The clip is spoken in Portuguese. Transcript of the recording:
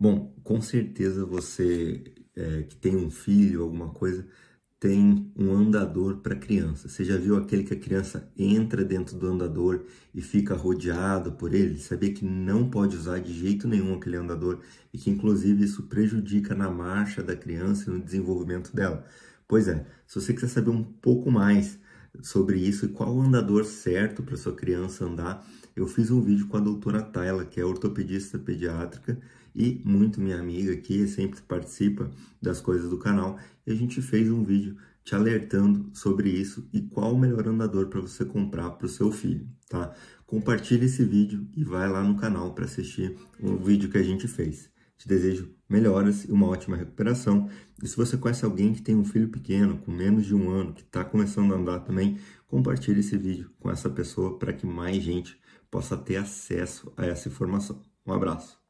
Bom, com certeza você é, que tem um filho, alguma coisa, tem um andador para criança. Você já viu aquele que a criança entra dentro do andador e fica rodeada por ele? Sabia que não pode usar de jeito nenhum aquele andador e que inclusive isso prejudica na marcha da criança e no desenvolvimento dela. Pois é, se você quiser saber um pouco mais sobre isso e qual o andador certo para sua criança andar, eu fiz um vídeo com a doutora Tayla, que é ortopedista pediátrica e muito minha amiga que sempre participa das coisas do canal, e a gente fez um vídeo te alertando sobre isso e qual o melhor andador para você comprar para o seu filho, tá? Compartilhe esse vídeo e vai lá no canal para assistir um vídeo que a gente fez. Te desejo melhoras e uma ótima recuperação. E se você conhece alguém que tem um filho pequeno, com menos de um ano, que está começando a andar também, compartilhe esse vídeo com essa pessoa para que mais gente possa ter acesso a essa informação. Um abraço.